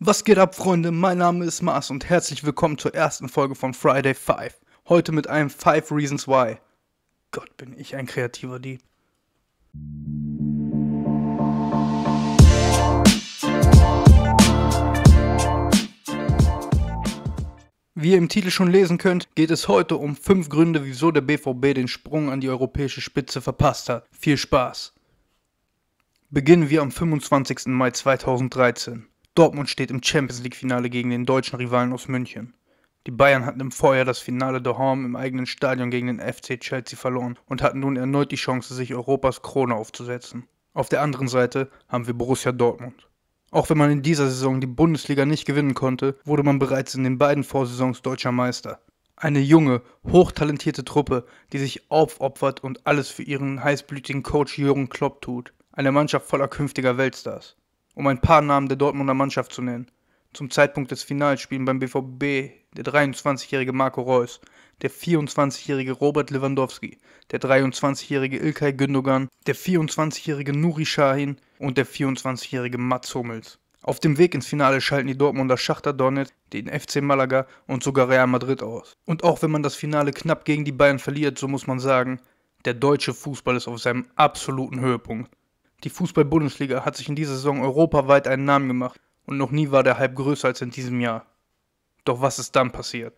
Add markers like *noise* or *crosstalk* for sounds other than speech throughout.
Was geht ab, Freunde? Mein Name ist Mars und herzlich willkommen zur ersten Folge von Friday 5. Heute mit einem 5 Reasons Why. Gott, bin ich ein kreativer Dieb. Wie ihr im Titel schon lesen könnt, geht es heute um 5 Gründe, wieso der BVB den Sprung an die europäische Spitze verpasst hat. Viel Spaß! Beginnen wir am 25. Mai 2013. Dortmund steht im Champions League-Finale gegen den deutschen Rivalen aus München. Die Bayern hatten im Vorjahr das Finale der Horn im eigenen Stadion gegen den FC Chelsea verloren und hatten nun erneut die Chance, sich Europas Krone aufzusetzen. Auf der anderen Seite haben wir Borussia Dortmund. Auch wenn man in dieser Saison die Bundesliga nicht gewinnen konnte, wurde man bereits in den beiden Vorsaisons deutscher Meister. Eine junge, hochtalentierte Truppe, die sich aufopfert und alles für ihren heißblütigen Coach Jürgen Klopp tut. Eine Mannschaft voller künftiger Weltstars um ein paar Namen der Dortmunder Mannschaft zu nennen. Zum Zeitpunkt des Finals spielen beim BVB der 23-jährige Marco Reus, der 24-jährige Robert Lewandowski, der 23-jährige Ilkay Gündogan, der 24-jährige Nuri Sahin und der 24-jährige Mats Hummels. Auf dem Weg ins Finale schalten die Dortmunder Schachter Donetsk, den FC Malaga und sogar Real Madrid aus. Und auch wenn man das Finale knapp gegen die Bayern verliert, so muss man sagen, der deutsche Fußball ist auf seinem absoluten Höhepunkt. Die Fußball-Bundesliga hat sich in dieser Saison europaweit einen Namen gemacht und noch nie war der Hype größer als in diesem Jahr. Doch was ist dann passiert?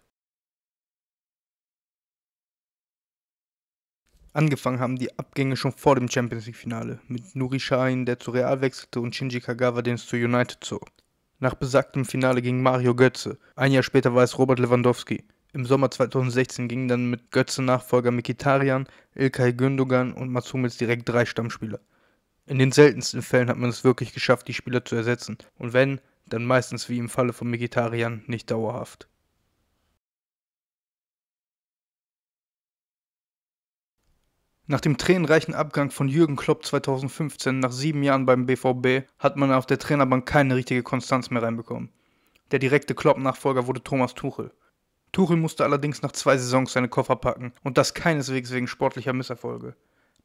Angefangen haben die Abgänge schon vor dem Champions League-Finale mit Nuri Sahin, der zu Real wechselte, und Shinji Kagawa, den es zu United zog. Nach besagtem Finale ging Mario Götze. Ein Jahr später war es Robert Lewandowski. Im Sommer 2016 gingen dann mit Götze Nachfolger Mikitarian, Ilkay Gündogan und Mats Hummels direkt drei Stammspieler. In den seltensten Fällen hat man es wirklich geschafft, die Spieler zu ersetzen. Und wenn, dann meistens wie im Falle von Vegetariern nicht dauerhaft. Nach dem tränenreichen Abgang von Jürgen Klopp 2015 nach sieben Jahren beim BVB hat man auf der Trainerbank keine richtige Konstanz mehr reinbekommen. Der direkte Klopp-Nachfolger wurde Thomas Tuchel. Tuchel musste allerdings nach zwei Saisons seine Koffer packen und das keineswegs wegen sportlicher Misserfolge.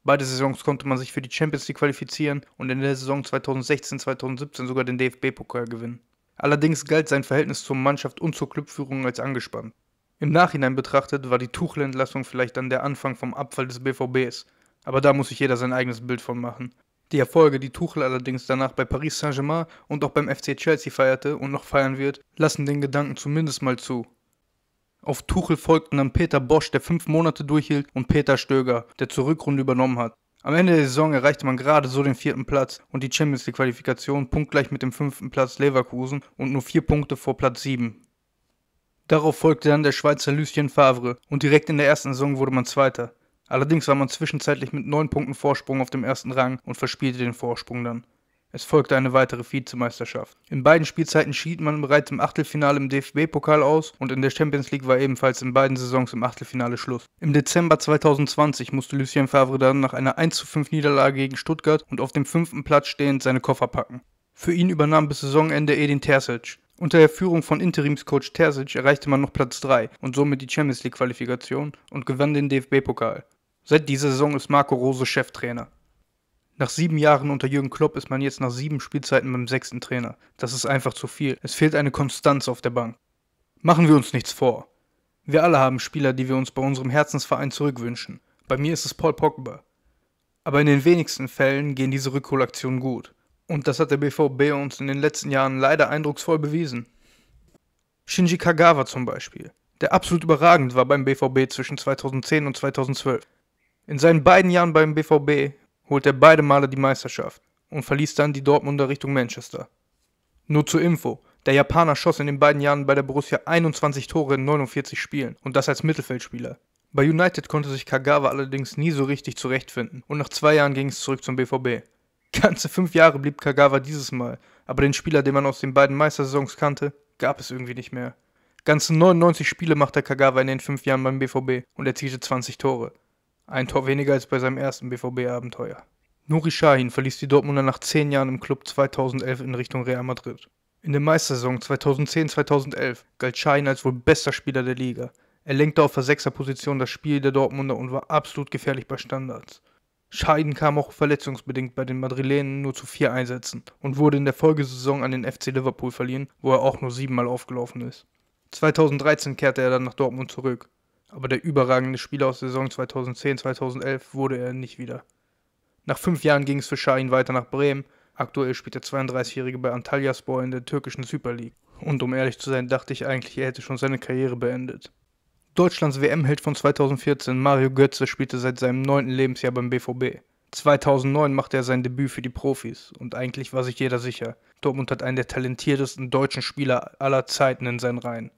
Beide Saisons konnte man sich für die Champions League qualifizieren und in der Saison 2016-2017 sogar den DFB-Pokal gewinnen. Allerdings galt sein Verhältnis zur Mannschaft und zur Clubführung als angespannt. Im Nachhinein betrachtet war die Tuchel-Entlassung vielleicht dann der Anfang vom Abfall des BVBs, aber da muss sich jeder sein eigenes Bild von machen. Die Erfolge, die Tuchel allerdings danach bei Paris Saint-Germain und auch beim FC Chelsea feierte und noch feiern wird, lassen den Gedanken zumindest mal zu, auf Tuchel folgten dann Peter Bosch, der fünf Monate durchhielt, und Peter Stöger, der zur Rückrunde übernommen hat. Am Ende der Saison erreichte man gerade so den vierten Platz und die Champions League Qualifikation punktgleich mit dem fünften Platz Leverkusen und nur vier Punkte vor Platz sieben. Darauf folgte dann der Schweizer Lucien Favre und direkt in der ersten Saison wurde man Zweiter. Allerdings war man zwischenzeitlich mit neun Punkten Vorsprung auf dem ersten Rang und verspielte den Vorsprung dann. Es folgte eine weitere Vizemeisterschaft. In beiden Spielzeiten schied man bereits im Achtelfinale im DFB-Pokal aus und in der Champions League war ebenfalls in beiden Saisons im Achtelfinale Schluss. Im Dezember 2020 musste Lucien Favre dann nach einer 15 Niederlage gegen Stuttgart und auf dem fünften Platz stehend seine Koffer packen. Für ihn übernahm bis Saisonende Edin Terzic. Unter der Führung von Interimscoach Terzic erreichte man noch Platz 3 und somit die Champions League-Qualifikation und gewann den DFB-Pokal. Seit dieser Saison ist Marco Rose Cheftrainer. Nach sieben Jahren unter Jürgen Klopp ist man jetzt nach sieben Spielzeiten beim sechsten Trainer. Das ist einfach zu viel. Es fehlt eine Konstanz auf der Bank. Machen wir uns nichts vor. Wir alle haben Spieler, die wir uns bei unserem Herzensverein zurückwünschen. Bei mir ist es Paul Pogba. Aber in den wenigsten Fällen gehen diese Rückholaktionen gut. Und das hat der BVB uns in den letzten Jahren leider eindrucksvoll bewiesen. Shinji Kagawa zum Beispiel, der absolut überragend war beim BVB zwischen 2010 und 2012. In seinen beiden Jahren beim BVB holte er beide Male die Meisterschaft und verließ dann die Dortmunder Richtung Manchester. Nur zur Info, der Japaner schoss in den beiden Jahren bei der Borussia 21 Tore in 49 Spielen und das als Mittelfeldspieler. Bei United konnte sich Kagawa allerdings nie so richtig zurechtfinden und nach zwei Jahren ging es zurück zum BVB. Ganze fünf Jahre blieb Kagawa dieses Mal, aber den Spieler, den man aus den beiden Meistersaisons kannte, gab es irgendwie nicht mehr. Ganze 99 Spiele machte Kagawa in den fünf Jahren beim BVB und erzielte 20 Tore. Ein Tor weniger als bei seinem ersten BVB-Abenteuer. Nuri Sahin verließ die Dortmunder nach zehn Jahren im Club 2011 in Richtung Real Madrid. In der Meistersaison 2010-2011 galt Sahin als wohl bester Spieler der Liga. Er lenkte auf der Sechserposition das Spiel der Dortmunder und war absolut gefährlich bei Standards. Scheiden kam auch verletzungsbedingt bei den Madrilenen nur zu vier Einsätzen und wurde in der Folgesaison an den FC Liverpool verliehen, wo er auch nur siebenmal aufgelaufen ist. 2013 kehrte er dann nach Dortmund zurück. Aber der überragende Spieler aus der Saison 2010, 2011 wurde er nicht wieder. Nach fünf Jahren ging es für Şahin weiter nach Bremen. Aktuell spielt der 32-Jährige bei Antalyaspor in der türkischen Super League. Und um ehrlich zu sein, dachte ich eigentlich, er hätte schon seine Karriere beendet. Deutschlands WM-Held von 2014, Mario Götze, spielte seit seinem neunten Lebensjahr beim BVB. 2009 machte er sein Debüt für die Profis und eigentlich war sich jeder sicher. Dortmund hat einen der talentiertesten deutschen Spieler aller Zeiten in seinen Reihen.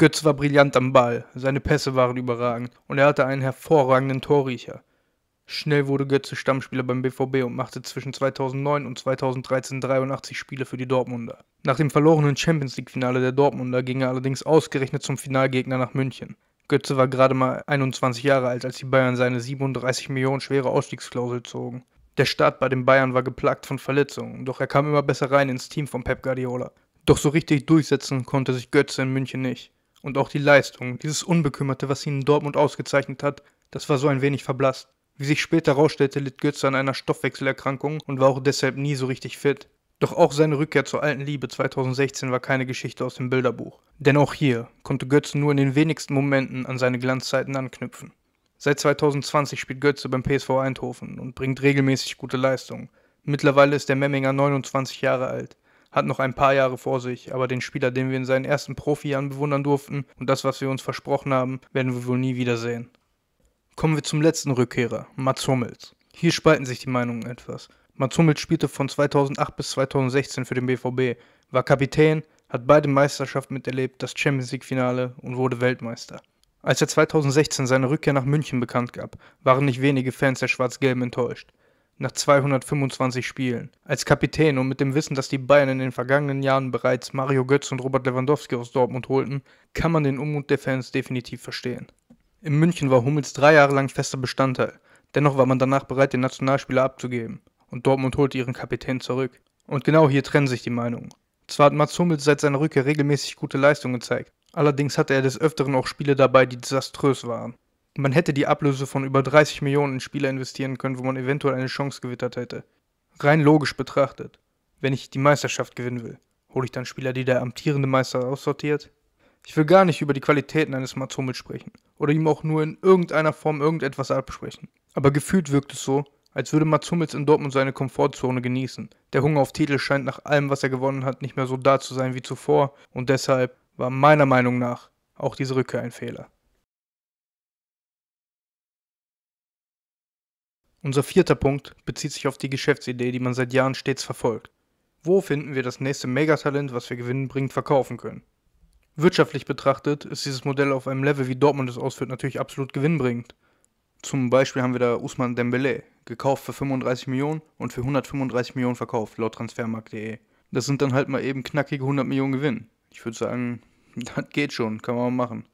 Götz war brillant am Ball, seine Pässe waren überragend und er hatte einen hervorragenden Torriecher. Schnell wurde Götze Stammspieler beim BVB und machte zwischen 2009 und 2013 83 Spiele für die Dortmunder. Nach dem verlorenen Champions League-Finale der Dortmunder ging er allerdings ausgerechnet zum Finalgegner nach München. Götze war gerade mal 21 Jahre alt, als die Bayern seine 37 Millionen schwere Ausstiegsklausel zogen. Der Start bei den Bayern war geplagt von Verletzungen, doch er kam immer besser rein ins Team von Pep Guardiola. Doch so richtig durchsetzen konnte sich Götze in München nicht. Und auch die Leistung, dieses Unbekümmerte, was ihn in Dortmund ausgezeichnet hat, das war so ein wenig verblasst. Wie sich später herausstellte, litt Götze an einer Stoffwechselerkrankung und war auch deshalb nie so richtig fit. Doch auch seine Rückkehr zur alten Liebe 2016 war keine Geschichte aus dem Bilderbuch. Denn auch hier konnte Götze nur in den wenigsten Momenten an seine Glanzzeiten anknüpfen. Seit 2020 spielt Götze beim PSV Eindhoven und bringt regelmäßig gute Leistungen. Mittlerweile ist der Memminger 29 Jahre alt hat noch ein paar Jahre vor sich, aber den Spieler, den wir in seinen ersten Profi-Jahren bewundern durften und das, was wir uns versprochen haben, werden wir wohl nie wiedersehen. Kommen wir zum letzten Rückkehrer, Mats Hummels. Hier spalten sich die Meinungen etwas. Mats Hummels spielte von 2008 bis 2016 für den BVB, war Kapitän, hat beide Meisterschaften miterlebt, das Champions League-Finale und wurde Weltmeister. Als er 2016 seine Rückkehr nach München bekannt gab, waren nicht wenige Fans der Schwarz-Gelben enttäuscht nach 225 Spielen. Als Kapitän und mit dem Wissen, dass die Bayern in den vergangenen Jahren bereits Mario Götz und Robert Lewandowski aus Dortmund holten, kann man den Unmut der Fans definitiv verstehen. In München war Hummels drei Jahre lang fester Bestandteil, dennoch war man danach bereit, den Nationalspieler abzugeben. Und Dortmund holte ihren Kapitän zurück. Und genau hier trennen sich die Meinungen. Zwar hat Mats Hummels seit seiner Rückkehr regelmäßig gute Leistungen gezeigt, allerdings hatte er des Öfteren auch Spiele dabei, die desaströs waren. Man hätte die Ablöse von über 30 Millionen in Spieler investieren können, wo man eventuell eine Chance gewittert hätte. Rein logisch betrachtet. Wenn ich die Meisterschaft gewinnen will, hole ich dann Spieler, die der amtierende Meister aussortiert? Ich will gar nicht über die Qualitäten eines Mazomit sprechen oder ihm auch nur in irgendeiner Form irgendetwas absprechen. Aber gefühlt wirkt es so, als würde Mats in Dortmund seine Komfortzone genießen. Der Hunger auf Titel scheint nach allem, was er gewonnen hat, nicht mehr so da zu sein wie zuvor und deshalb war meiner Meinung nach auch diese Rückkehr ein Fehler. Unser vierter Punkt bezieht sich auf die Geschäftsidee, die man seit Jahren stets verfolgt. Wo finden wir das nächste Megatalent, was wir gewinnbringend verkaufen können? Wirtschaftlich betrachtet ist dieses Modell auf einem Level, wie Dortmund es ausführt, natürlich absolut gewinnbringend. Zum Beispiel haben wir da Usman Dembele, gekauft für 35 Millionen und für 135 Millionen verkauft, laut transfermarkt.de. Das sind dann halt mal eben knackige 100 Millionen Gewinn. Ich würde sagen, *laughs* das geht schon, kann man machen.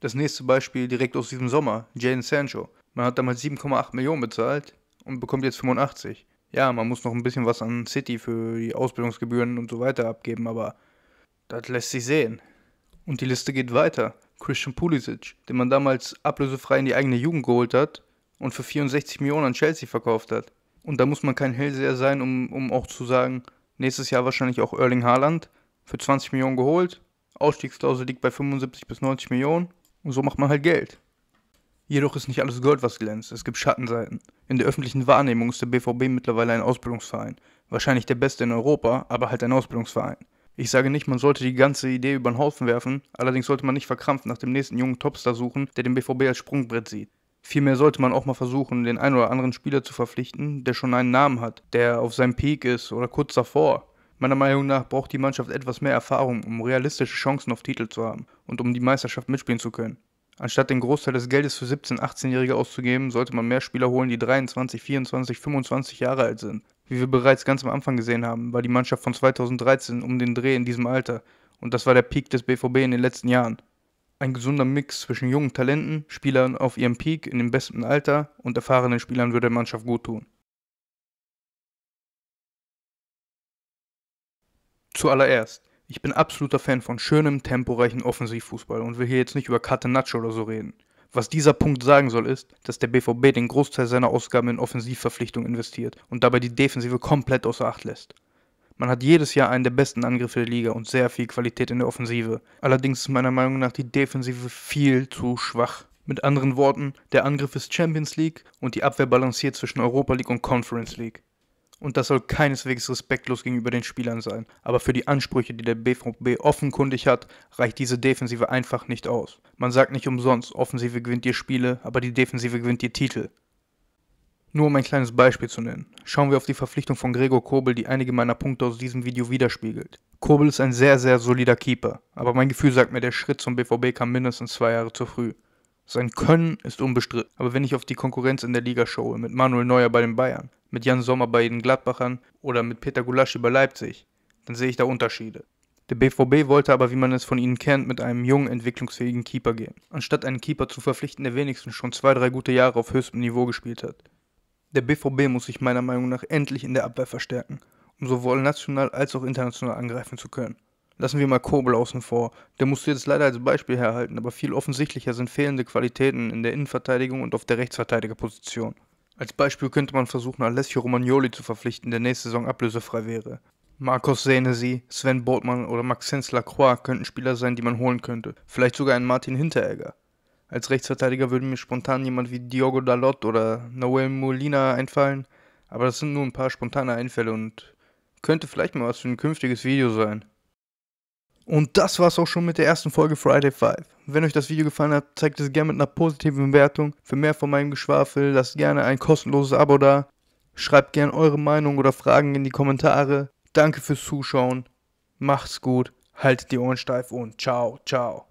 Das nächste Beispiel direkt aus diesem Sommer, Jane Sancho, man hat damals 7,8 Millionen bezahlt und bekommt jetzt 85. Ja, man muss noch ein bisschen was an City für die Ausbildungsgebühren und so weiter abgeben, aber das lässt sich sehen. Und die Liste geht weiter. Christian Pulisic, den man damals ablösefrei in die eigene Jugend geholt hat und für 64 Millionen an Chelsea verkauft hat. Und da muss man kein Hellseher sein, um, um auch zu sagen, nächstes Jahr wahrscheinlich auch Erling Haaland für 20 Millionen geholt. Ausstiegsklausel liegt bei 75 bis 90 Millionen. Und so macht man halt Geld. Jedoch ist nicht alles Gold, was glänzt. Es gibt Schattenseiten. In der öffentlichen Wahrnehmung ist der BVB mittlerweile ein Ausbildungsverein. Wahrscheinlich der beste in Europa, aber halt ein Ausbildungsverein. Ich sage nicht, man sollte die ganze Idee über den Haufen werfen, allerdings sollte man nicht verkrampft nach dem nächsten jungen Topstar suchen, der den BVB als Sprungbrett sieht. Vielmehr sollte man auch mal versuchen, den einen oder anderen Spieler zu verpflichten, der schon einen Namen hat, der auf seinem Peak ist oder kurz davor. Meiner Meinung nach braucht die Mannschaft etwas mehr Erfahrung, um realistische Chancen auf Titel zu haben und um die Meisterschaft mitspielen zu können. Anstatt den Großteil des Geldes für 17-, 18-Jährige auszugeben, sollte man mehr Spieler holen, die 23, 24, 25 Jahre alt sind. Wie wir bereits ganz am Anfang gesehen haben, war die Mannschaft von 2013 um den Dreh in diesem Alter. Und das war der Peak des BVB in den letzten Jahren. Ein gesunder Mix zwischen jungen Talenten, Spielern auf ihrem Peak in dem besten Alter und erfahrenen Spielern würde der Mannschaft gut tun. Zuallererst, ich bin absoluter Fan von schönem, temporeichen Offensivfußball und will hier jetzt nicht über Catenaccio oder so reden. Was dieser Punkt sagen soll, ist, dass der BVB den Großteil seiner Ausgaben in Offensivverpflichtungen investiert und dabei die Defensive komplett außer Acht lässt. Man hat jedes Jahr einen der besten Angriffe der Liga und sehr viel Qualität in der Offensive. Allerdings ist meiner Meinung nach die Defensive viel zu schwach. Mit anderen Worten, der Angriff ist Champions League und die Abwehr balanciert zwischen Europa League und Conference League. Und das soll keineswegs respektlos gegenüber den Spielern sein. Aber für die Ansprüche, die der BVB offenkundig hat, reicht diese Defensive einfach nicht aus. Man sagt nicht umsonst, Offensive gewinnt ihr Spiele, aber die Defensive gewinnt ihr Titel. Nur um ein kleines Beispiel zu nennen, schauen wir auf die Verpflichtung von Gregor Kobel, die einige meiner Punkte aus diesem Video widerspiegelt. Kobel ist ein sehr, sehr solider Keeper, aber mein Gefühl sagt mir, der Schritt zum BVB kam mindestens zwei Jahre zu früh. Sein Können ist unbestritten. Aber wenn ich auf die Konkurrenz in der Liga schaue, mit Manuel Neuer bei den Bayern, mit Jan Sommer bei den Gladbachern oder mit Peter Gulaschi bei Leipzig, dann sehe ich da Unterschiede. Der BVB wollte aber, wie man es von ihnen kennt, mit einem jungen, entwicklungsfähigen Keeper gehen. Anstatt einen Keeper zu verpflichten, der wenigstens schon zwei, drei gute Jahre auf höchstem Niveau gespielt hat. Der BVB muss sich meiner Meinung nach endlich in der Abwehr verstärken, um sowohl national als auch international angreifen zu können. Lassen wir mal Kobel außen vor. Der musst du jetzt leider als Beispiel herhalten, aber viel offensichtlicher sind fehlende Qualitäten in der Innenverteidigung und auf der Rechtsverteidigerposition. Als Beispiel könnte man versuchen, Alessio Romagnoli zu verpflichten, der nächste Saison ablösefrei wäre. Marcos Senesi, Sven Botmann oder Maxence Lacroix könnten Spieler sein, die man holen könnte. Vielleicht sogar einen Martin Hinteregger. Als Rechtsverteidiger würde mir spontan jemand wie Diogo Dalot oder Noel Molina einfallen, aber das sind nur ein paar spontane Einfälle und könnte vielleicht mal was für ein künftiges Video sein. Und das war's auch schon mit der ersten Folge Friday 5. Wenn euch das Video gefallen hat, zeigt es gerne mit einer positiven Bewertung. Für mehr von meinem Geschwafel lasst gerne ein kostenloses Abo da. Schreibt gerne eure Meinung oder Fragen in die Kommentare. Danke fürs Zuschauen. Macht's gut, haltet die Ohren steif und ciao, ciao.